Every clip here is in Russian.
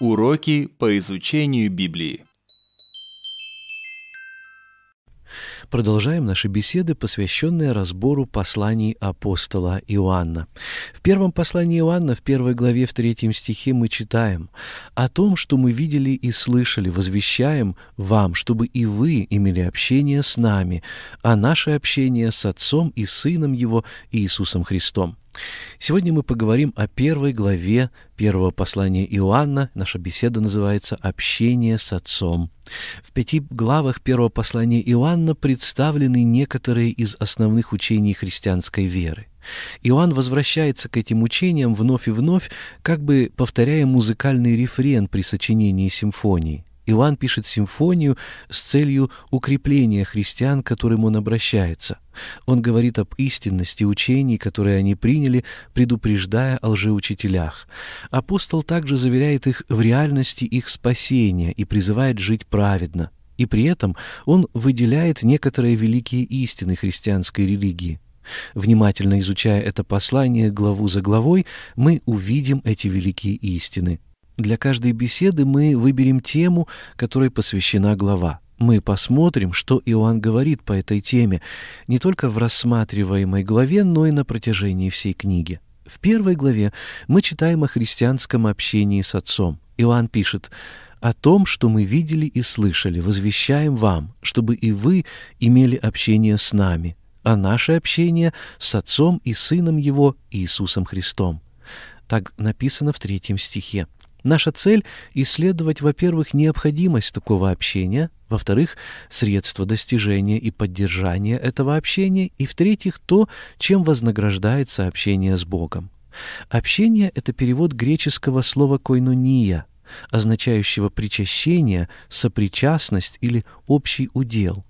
Уроки по изучению Библии. Продолжаем наши беседы, посвященные разбору посланий апостола Иоанна. В первом послании Иоанна, в первой главе, в третьем стихе мы читаем «О том, что мы видели и слышали, возвещаем вам, чтобы и вы имели общение с нами, а наше общение с Отцом и Сыном Его Иисусом Христом». Сегодня мы поговорим о первой главе первого послания Иоанна. Наша беседа называется «Общение с Отцом». В пяти главах первого послания Иоанна представлены некоторые из основных учений христианской веры. Иоанн возвращается к этим учениям вновь и вновь, как бы повторяя музыкальный рефрен при сочинении симфонии. Иван пишет симфонию с целью укрепления христиан, к которым он обращается. Он говорит об истинности учений, которые они приняли, предупреждая о лжеучителях. Апостол также заверяет их в реальности их спасения и призывает жить праведно. И при этом он выделяет некоторые великие истины христианской религии. Внимательно изучая это послание главу за главой, мы увидим эти великие истины – для каждой беседы мы выберем тему, которой посвящена глава. Мы посмотрим, что Иоанн говорит по этой теме, не только в рассматриваемой главе, но и на протяжении всей книги. В первой главе мы читаем о христианском общении с Отцом. Иоанн пишет «О том, что мы видели и слышали, возвещаем вам, чтобы и вы имели общение с нами, а наше общение с Отцом и Сыном Его Иисусом Христом». Так написано в третьем стихе. Наша цель — исследовать, во-первых, необходимость такого общения, во-вторых, средства достижения и поддержания этого общения, и, в-третьих, то, чем вознаграждается общение с Богом. Общение — это перевод греческого слова «койнуния», означающего причащение, сопричастность или общий удел.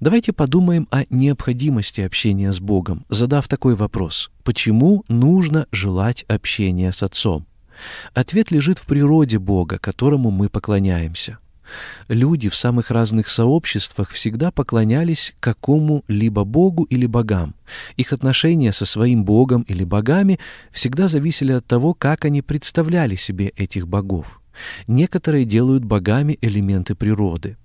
Давайте подумаем о необходимости общения с Богом, задав такой вопрос. Почему нужно желать общения с Отцом? Ответ лежит в природе Бога, которому мы поклоняемся. Люди в самых разных сообществах всегда поклонялись какому-либо богу или богам. Их отношения со своим богом или богами всегда зависели от того, как они представляли себе этих богов. Некоторые делают богами элементы природы.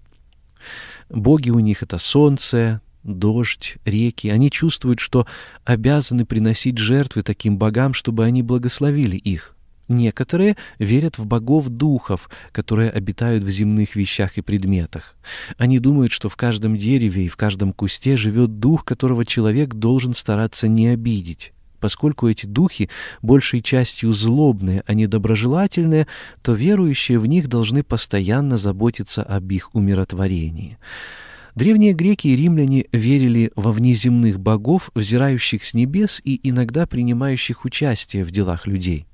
Боги у них — это солнце, дождь, реки. Они чувствуют, что обязаны приносить жертвы таким богам, чтобы они благословили их. Некоторые верят в богов-духов, которые обитают в земных вещах и предметах. Они думают, что в каждом дереве и в каждом кусте живет дух, которого человек должен стараться не обидеть. Поскольку эти духи большей частью злобные, а не доброжелательные, то верующие в них должны постоянно заботиться об их умиротворении. Древние греки и римляне верили во внеземных богов, взирающих с небес и иногда принимающих участие в делах людей.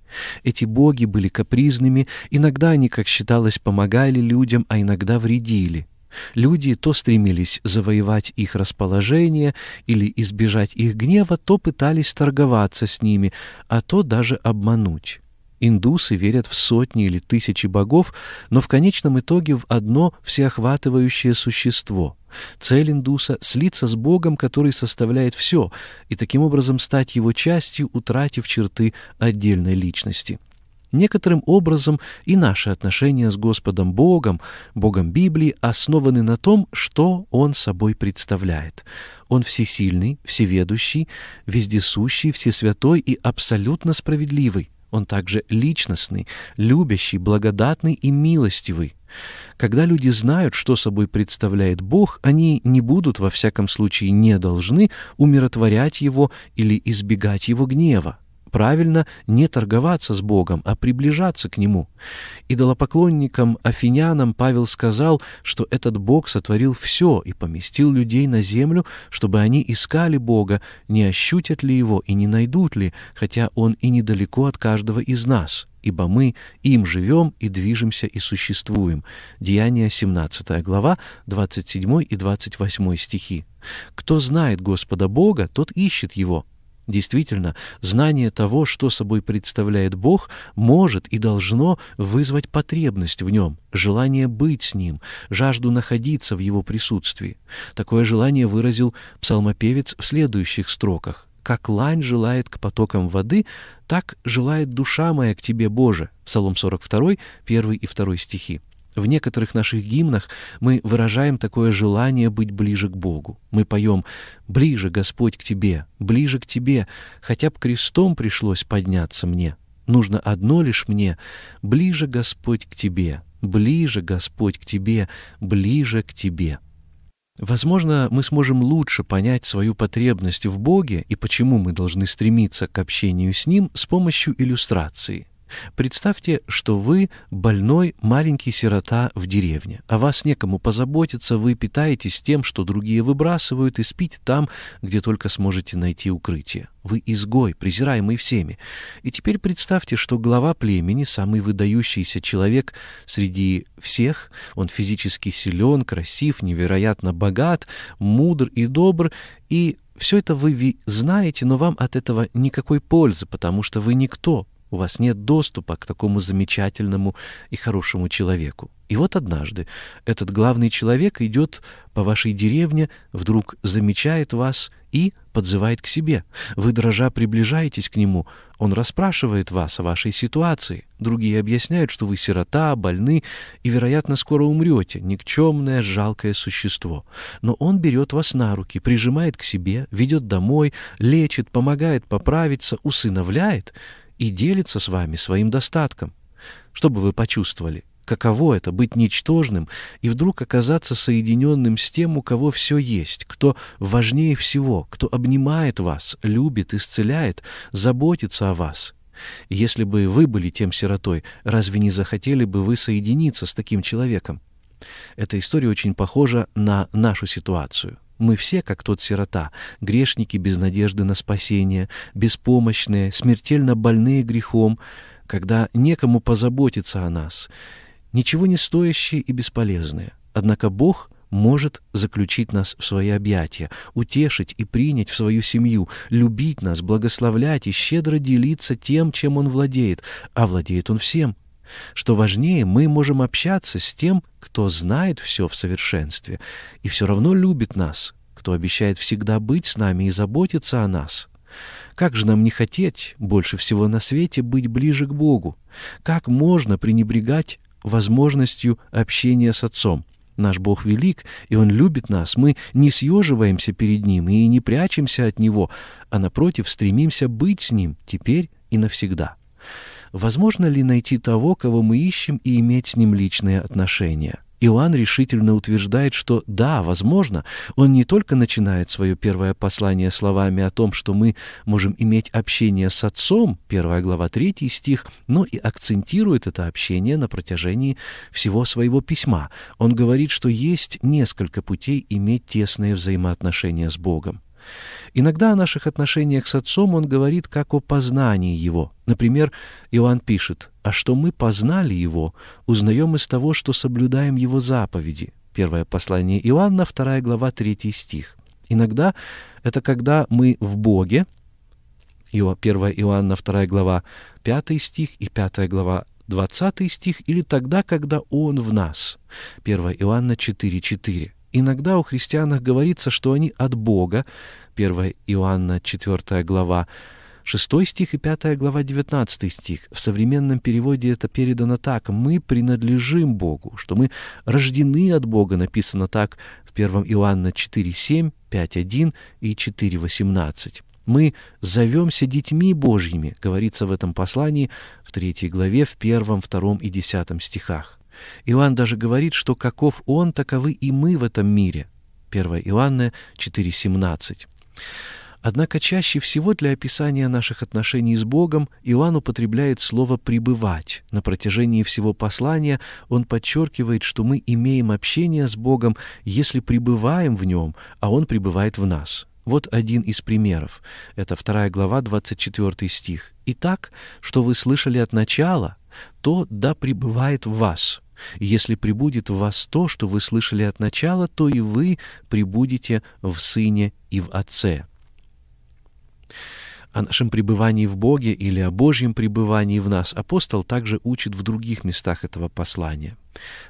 Эти боги были капризными, иногда они, как считалось, помогали людям, а иногда вредили. Люди то стремились завоевать их расположение или избежать их гнева, то пытались торговаться с ними, а то даже обмануть. Индусы верят в сотни или тысячи богов, но в конечном итоге в одно всеохватывающее существо. Цель индуса — слиться с богом, который составляет все, и таким образом стать его частью, утратив черты отдельной личности. Некоторым образом и наши отношения с Господом Богом, Богом Библии, основаны на том, что Он собой представляет. Он всесильный, всеведущий, вездесущий, всесвятой и абсолютно справедливый. Он также личностный, любящий, благодатный и милостивый. Когда люди знают, что собой представляет Бог, они не будут, во всяком случае, не должны умиротворять Его или избегать Его гнева правильно не торговаться с Богом, а приближаться к Нему. Идолопоклонникам, афинянам Павел сказал, что этот Бог сотворил все и поместил людей на землю, чтобы они искали Бога, не ощутят ли Его и не найдут ли, хотя Он и недалеко от каждого из нас, ибо мы им живем и движемся и существуем. Деяние 17 глава, 27 и 28 стихи. Кто знает Господа Бога, тот ищет Его. Действительно, знание того, что собой представляет Бог, может и должно вызвать потребность в нем, желание быть с ним, жажду находиться в его присутствии. Такое желание выразил псалмопевец в следующих строках. «Как лань желает к потокам воды, так желает душа моя к тебе, Боже» Псалом 42, 1 и 2 стихи. В некоторых наших гимнах мы выражаем такое желание быть ближе к Богу. Мы поем «Ближе, Господь, к Тебе, ближе к Тебе, хотя б крестом пришлось подняться мне. Нужно одно лишь мне — ближе, Господь, к Тебе, ближе, Господь, к Тебе, ближе к Тебе». Возможно, мы сможем лучше понять свою потребность в Боге и почему мы должны стремиться к общению с Ним с помощью иллюстрации — Представьте, что вы больной маленький сирота в деревне, а вас некому позаботиться, вы питаетесь тем, что другие выбрасывают, и спите там, где только сможете найти укрытие. Вы изгой, презираемый всеми. И теперь представьте, что глава племени, самый выдающийся человек среди всех, он физически силен, красив, невероятно богат, мудр и добр, и все это вы знаете, но вам от этого никакой пользы, потому что вы никто, у вас нет доступа к такому замечательному и хорошему человеку. И вот однажды этот главный человек идет по вашей деревне, вдруг замечает вас и подзывает к себе. Вы, дрожа, приближаетесь к нему. Он расспрашивает вас о вашей ситуации. Другие объясняют, что вы сирота, больны и, вероятно, скоро умрете, никчемное, жалкое существо. Но он берет вас на руки, прижимает к себе, ведет домой, лечит, помогает поправиться, усыновляет — и делится с вами своим достатком, чтобы вы почувствовали, каково это — быть ничтожным и вдруг оказаться соединенным с тем, у кого все есть, кто важнее всего, кто обнимает вас, любит, исцеляет, заботится о вас. Если бы вы были тем сиротой, разве не захотели бы вы соединиться с таким человеком? Эта история очень похожа на нашу ситуацию — мы все, как тот сирота, грешники без надежды на спасение, беспомощные, смертельно больные грехом, когда некому позаботиться о нас, ничего не стоящие и бесполезные. Однако Бог может заключить нас в свои объятия, утешить и принять в свою семью, любить нас, благословлять и щедро делиться тем, чем Он владеет, а владеет Он всем. Что важнее, мы можем общаться с тем, кто знает все в совершенстве и все равно любит нас, кто обещает всегда быть с нами и заботиться о нас. Как же нам не хотеть больше всего на свете быть ближе к Богу? Как можно пренебрегать возможностью общения с Отцом? Наш Бог велик, и Он любит нас. Мы не съеживаемся перед Ним и не прячемся от Него, а, напротив, стремимся быть с Ним теперь и навсегда возможно ли найти того, кого мы ищем, и иметь с ним личные отношения? Иоанн решительно утверждает, что да, возможно, он не только начинает свое первое послание словами о том, что мы можем иметь общение с Отцом, 1 глава 3 стих, но и акцентирует это общение на протяжении всего своего письма. Он говорит, что есть несколько путей иметь тесные взаимоотношения с Богом. Иногда о наших отношениях с Отцом он говорит как о познании Его. Например, Иоанн пишет, «А что мы познали Его, узнаем из того, что соблюдаем Его заповеди». Первое послание Иоанна, 2 глава, 3 стих. Иногда это когда мы в Боге, 1 Иоанна, 2 глава, 5 стих и 5 глава, 20 стих, или тогда, когда Он в нас. 1 Иоанна 4, 4. Иногда у христианах говорится, что они от Бога, 1 Иоанна 4 глава, 6 стих и 5 глава 19 стих. В современном переводе это передано так. «Мы принадлежим Богу», что мы рождены от Бога, написано так в 1 Иоанна 4, 7, 5, 1 и 4, 18. Мы зовемся детьми Божьими, говорится в этом послании в 3 главе, в 1, 2 и 10 стихах. Иоанн даже говорит, что каков он, таковы и мы в этом мире. 1 Иоанна 4,17. Однако чаще всего для описания наших отношений с Богом Иоанн употребляет слово «пребывать». На протяжении всего послания он подчеркивает, что мы имеем общение с Богом, если пребываем в Нем, а Он пребывает в нас. Вот один из примеров. Это 2 глава, 24 стих. «Итак, что вы слышали от начала, то да пребывает в вас». Если прибудет в вас то, что вы слышали от начала, то и вы прибудете в Сыне и в Отце». О нашем пребывании в Боге или о Божьем пребывании в нас апостол также учит в других местах этого послания.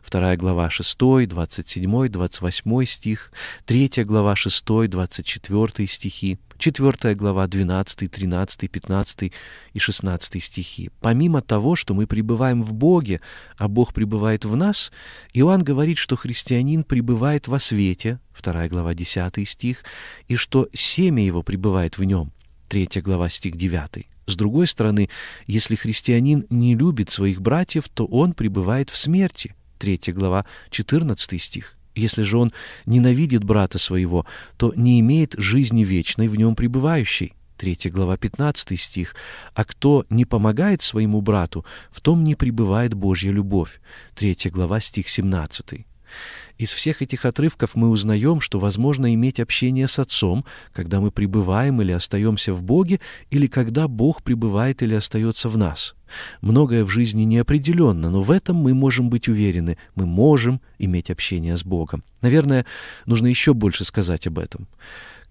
2 глава 6, 27, 28 стих, 3 глава 6, 24 стихи, 4 глава, 12, 13, 15 и 16 стихи. Помимо того, что мы пребываем в Боге, а Бог пребывает в нас, Иоанн говорит, что христианин пребывает во свете, 2 глава, 10 стих, и что семя его пребывает в нем, 3 глава, стих 9. С другой стороны, если христианин не любит своих братьев, то он пребывает в смерти, 3 глава, 14 стих. Если же он ненавидит брата своего, то не имеет жизни вечной в нем пребывающей. 3 глава 15 стих. «А кто не помогает своему брату, в том не пребывает Божья любовь». 3 глава стих 17. Из всех этих отрывков мы узнаем, что возможно иметь общение с Отцом, когда мы пребываем или остаемся в Боге, или когда Бог пребывает или остается в нас. Многое в жизни неопределенно, но в этом мы можем быть уверены, мы можем иметь общение с Богом. Наверное, нужно еще больше сказать об этом.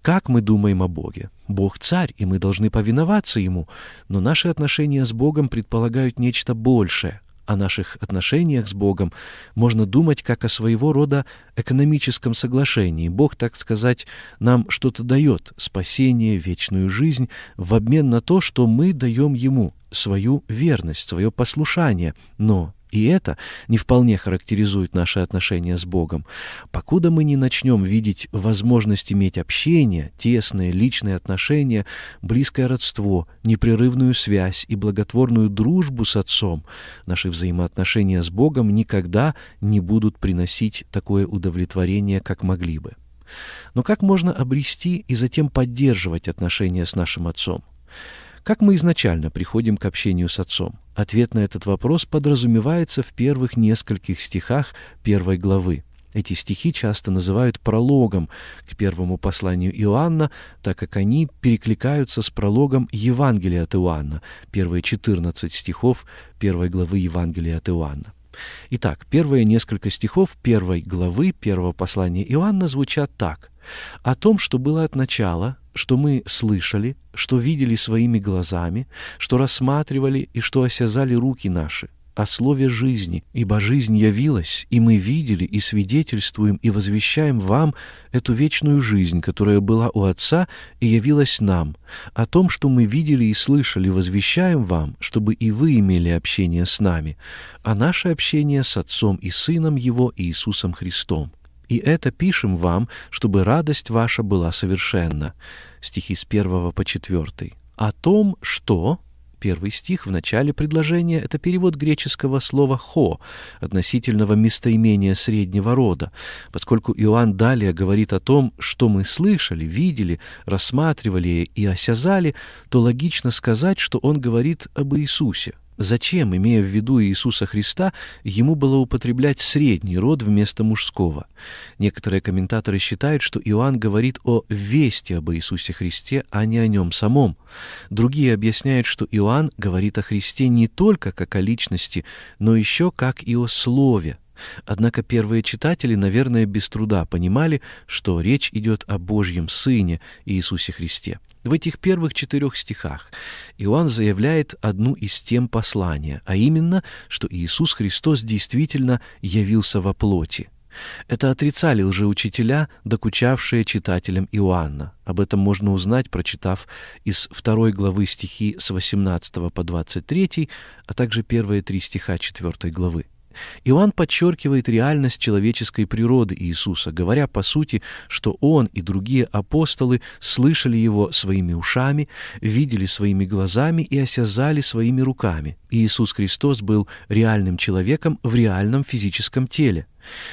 Как мы думаем о Боге? Бог — царь, и мы должны повиноваться Ему, но наши отношения с Богом предполагают нечто большее — о наших отношениях с Богом можно думать как о своего рода экономическом соглашении. Бог, так сказать, нам что-то дает — спасение, вечную жизнь — в обмен на то, что мы даем Ему свою верность, свое послушание. Но и это не вполне характеризует наши отношения с Богом. Покуда мы не начнем видеть возможность иметь общение, тесные личные отношения, близкое родство, непрерывную связь и благотворную дружбу с Отцом, наши взаимоотношения с Богом никогда не будут приносить такое удовлетворение, как могли бы. Но как можно обрести и затем поддерживать отношения с нашим Отцом? Как мы изначально приходим к общению с Отцом? Ответ на этот вопрос подразумевается в первых нескольких стихах первой главы. Эти стихи часто называют прологом к первому посланию Иоанна, так как они перекликаются с прологом Евангелия от Иоанна, первые 14 стихов первой главы Евангелия от Иоанна. Итак, первые несколько стихов первой главы первого послания Иоанна звучат так – о том, что было от начала, что мы слышали, что видели своими глазами, что рассматривали и что осязали руки наши, о слове жизни, ибо жизнь явилась, и мы видели и свидетельствуем и возвещаем вам эту вечную жизнь, которая была у Отца и явилась нам, о том, что мы видели и слышали, возвещаем вам, чтобы и вы имели общение с нами, а наше общение с Отцом и Сыном Его Иисусом Христом. И это пишем вам, чтобы радость ваша была совершенна. Стихи с 1 по 4. О том, что... Первый стих в начале предложения — это перевод греческого слова «хо», относительного местоимения среднего рода. Поскольку Иоанн далее говорит о том, что мы слышали, видели, рассматривали и осязали, то логично сказать, что он говорит об Иисусе. Зачем, имея в виду Иисуса Христа, ему было употреблять средний род вместо мужского? Некоторые комментаторы считают, что Иоанн говорит о вести об Иисусе Христе, а не о нем самом. Другие объясняют, что Иоанн говорит о Христе не только как о личности, но еще как и о слове. Однако первые читатели, наверное, без труда понимали, что речь идет о Божьем Сыне Иисусе Христе. В этих первых четырех стихах Иоанн заявляет одну из тем послания, а именно, что Иисус Христос действительно явился во плоти. Это отрицали лжеучителя, докучавшие читателям Иоанна. Об этом можно узнать, прочитав из второй главы стихи с 18 по 23, а также первые три стиха 4 главы. Иоанн подчеркивает реальность человеческой природы Иисуса, говоря по сути, что он и другие апостолы слышали его своими ушами, видели своими глазами и осязали своими руками. Иисус Христос был реальным человеком в реальном физическом теле.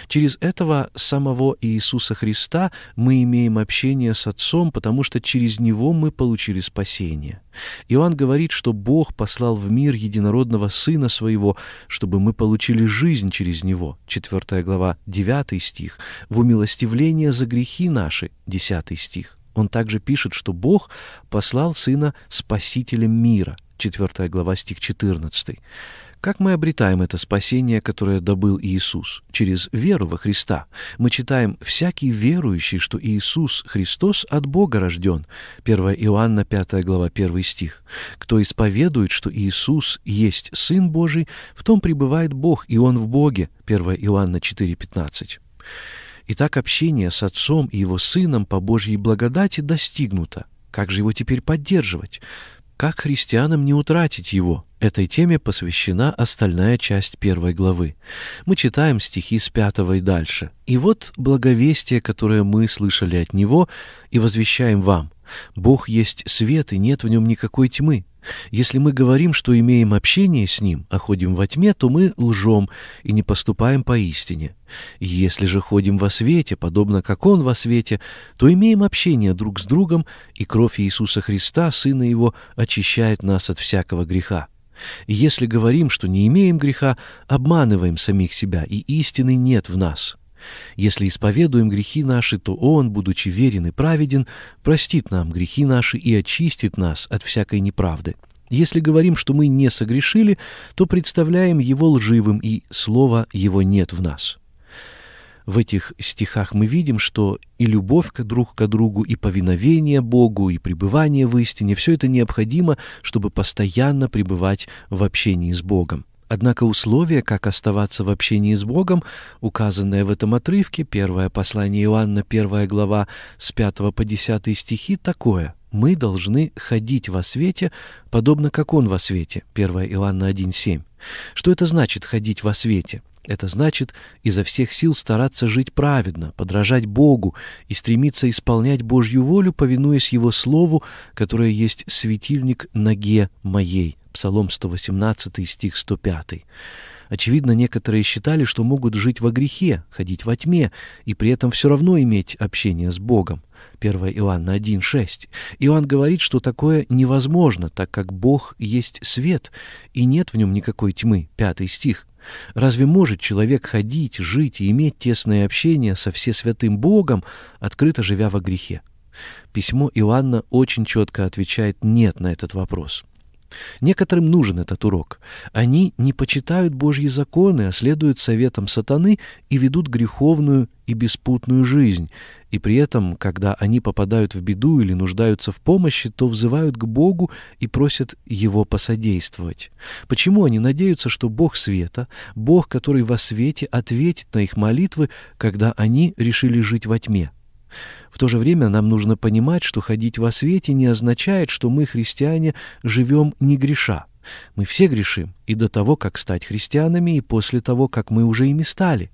Через этого самого Иисуса Христа мы имеем общение с Отцом, потому что через Него мы получили спасение. Иоанн говорит, что Бог послал в мир единородного Сына Своего, чтобы мы получили жизнь через Него. 4 глава, 9 стих. В умилостивление за грехи наши, 10 стих. Он также пишет, что Бог послал Сына Спасителем мира, 4 глава, стих 14. Как мы обретаем это спасение, которое добыл Иисус? Через веру во Христа. Мы читаем «всякий верующий, что Иисус Христос от Бога рожден». 1 Иоанна 5 глава 1 стих. «Кто исповедует, что Иисус есть Сын Божий, в том пребывает Бог, и Он в Боге». 1 Иоанна 4 15. Итак, общение с отцом и его сыном по Божьей благодати достигнуто. Как же его теперь поддерживать? Как христианам не утратить его? Этой теме посвящена остальная часть первой главы. Мы читаем стихи с пятого и дальше. «И вот благовестие, которое мы слышали от Него, и возвещаем вам, Бог есть свет, и нет в нем никакой тьмы. Если мы говорим, что имеем общение с Ним, а ходим во тьме, то мы лжем и не поступаем поистине. Если же ходим во свете, подобно как Он во свете, то имеем общение друг с другом, и кровь Иисуса Христа, Сына Его, очищает нас от всякого греха. Если говорим, что не имеем греха, обманываем самих себя, и истины нет в нас». Если исповедуем грехи наши, то Он, будучи верен и праведен, простит нам грехи наши и очистит нас от всякой неправды. Если говорим, что мы не согрешили, то представляем Его лживым, и слова Его нет в нас». В этих стихах мы видим, что и любовь к друг к другу, и повиновение Богу, и пребывание в истине – все это необходимо, чтобы постоянно пребывать в общении с Богом. Однако условие, как оставаться в общении с Богом, указанное в этом отрывке, первое послание Иоанна, первая глава, с 5 по 10 стихи, такое. «Мы должны ходить во свете, подобно как Он во свете» 1 Иоанна 1,7. Что это значит «ходить во свете»? Это значит изо всех сил стараться жить праведно, подражать Богу и стремиться исполнять Божью волю, повинуясь Его Слову, которое есть светильник ноге моей. Псалом 118, стих 105. Очевидно, некоторые считали, что могут жить во грехе, ходить во тьме, и при этом все равно иметь общение с Богом. 1 Иоанна 1,6. Иоанн говорит, что такое невозможно, так как Бог есть свет, и нет в нем никакой тьмы. 5 стих. Разве может человек ходить, жить и иметь тесное общение со Всесвятым Богом, открыто живя во грехе? Письмо Иоанна очень четко отвечает «нет» на этот вопрос. Некоторым нужен этот урок. Они не почитают Божьи законы, а следуют советам сатаны и ведут греховную и беспутную жизнь. И при этом, когда они попадают в беду или нуждаются в помощи, то взывают к Богу и просят Его посодействовать. Почему они надеются, что Бог света, Бог, который во свете, ответит на их молитвы, когда они решили жить во тьме? В то же время нам нужно понимать, что ходить во свете не означает, что мы, христиане, живем не греша. Мы все грешим и до того, как стать христианами, и после того, как мы уже ими стали.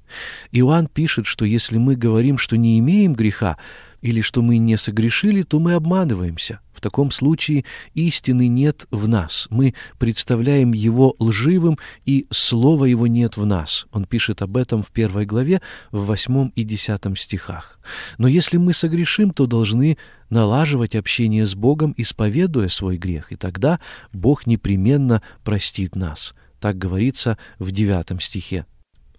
Иоанн пишет, что если мы говорим, что не имеем греха, или что мы не согрешили, то мы обманываемся. В таком случае истины нет в нас. Мы представляем его лживым, и слова его нет в нас. Он пишет об этом в первой главе, в восьмом и десятом стихах. Но если мы согрешим, то должны налаживать общение с Богом, исповедуя свой грех, и тогда Бог непременно простит нас. Так говорится в девятом стихе.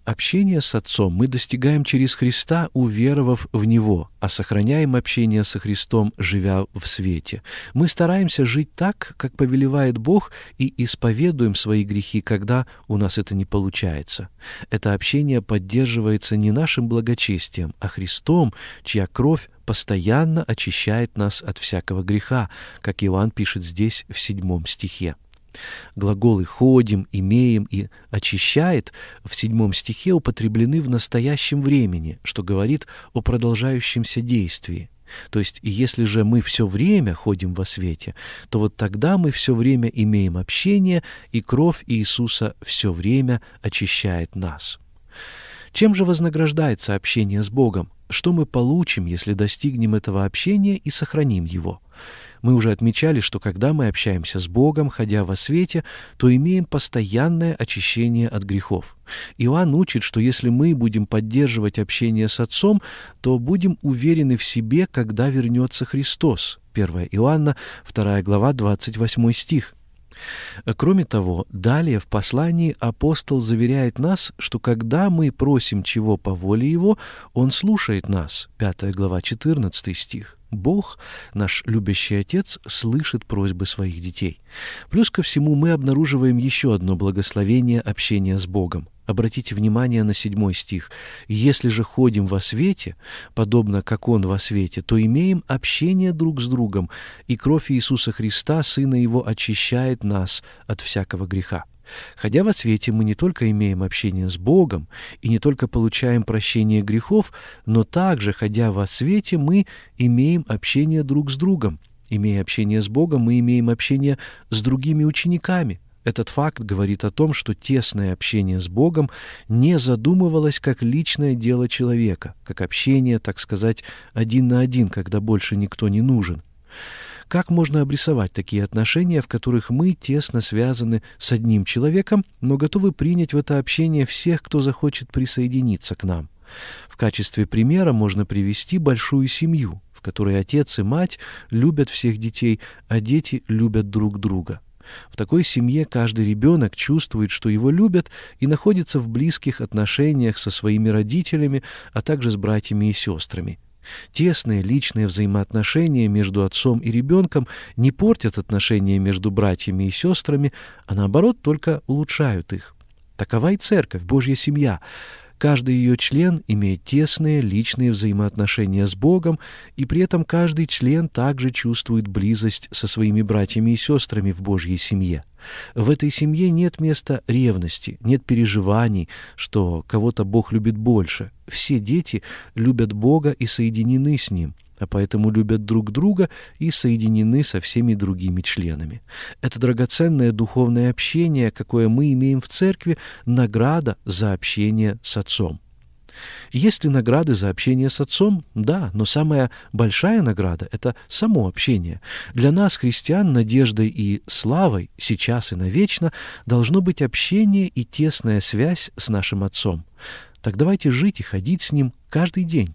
Общение с Отцом мы достигаем через Христа, уверовав в Него, а сохраняем общение со Христом, живя в свете. Мы стараемся жить так, как повелевает Бог, и исповедуем свои грехи, когда у нас это не получается. Это общение поддерживается не нашим благочестием, а Христом, чья кровь постоянно очищает нас от всякого греха, как Иоанн пишет здесь в седьмом стихе. Глаголы «ходим», «имеем» и «очищает» в седьмом стихе употреблены в настоящем времени, что говорит о продолжающемся действии. То есть, если же мы все время ходим во свете, то вот тогда мы все время имеем общение, и кровь Иисуса все время очищает нас. Чем же вознаграждается общение с Богом? Что мы получим, если достигнем этого общения и сохраним его? Мы уже отмечали, что когда мы общаемся с Богом, ходя во свете, то имеем постоянное очищение от грехов. Иоанн учит, что если мы будем поддерживать общение с Отцом, то будем уверены в себе, когда вернется Христос. 1 Иоанна, 2 глава, 28 стих. Кроме того, далее в послании апостол заверяет нас, что когда мы просим чего по воле Его, Он слушает нас. 5 глава, 14 стих. Бог, наш любящий Отец, слышит просьбы своих детей. Плюс ко всему мы обнаруживаем еще одно благословение общения с Богом. Обратите внимание на седьмой стих. «Если же ходим во свете, подобно как Он во свете, то имеем общение друг с другом, и кровь Иисуса Христа, Сына Его, очищает нас от всякого греха». Ходя во свете, мы не только имеем общение с Богом и не только получаем прощение грехов, но также, ходя во свете, мы имеем общение друг с другом. Имея общение с Богом, мы имеем общение с другими учениками. Этот факт говорит о том, что тесное общение с Богом не задумывалось как личное дело человека, как общение, так сказать, один на один, когда больше никто не нужен. Как можно обрисовать такие отношения, в которых мы тесно связаны с одним человеком, но готовы принять в это общение всех, кто захочет присоединиться к нам? В качестве примера можно привести большую семью, в которой отец и мать любят всех детей, а дети любят друг друга. В такой семье каждый ребенок чувствует, что его любят и находится в близких отношениях со своими родителями, а также с братьями и сестрами. Тесные личные взаимоотношения между отцом и ребенком не портят отношения между братьями и сестрами, а наоборот только улучшают их. Такова и церковь, Божья семья — Каждый ее член имеет тесные личные взаимоотношения с Богом, и при этом каждый член также чувствует близость со своими братьями и сестрами в Божьей семье. В этой семье нет места ревности, нет переживаний, что кого-то Бог любит больше. Все дети любят Бога и соединены с Ним а поэтому любят друг друга и соединены со всеми другими членами. Это драгоценное духовное общение, какое мы имеем в церкви, награда за общение с Отцом. Есть ли награды за общение с Отцом? Да, но самая большая награда — это само общение. Для нас, христиан, надеждой и славой, сейчас и навечно, должно быть общение и тесная связь с нашим Отцом. Так давайте жить и ходить с Ним каждый день.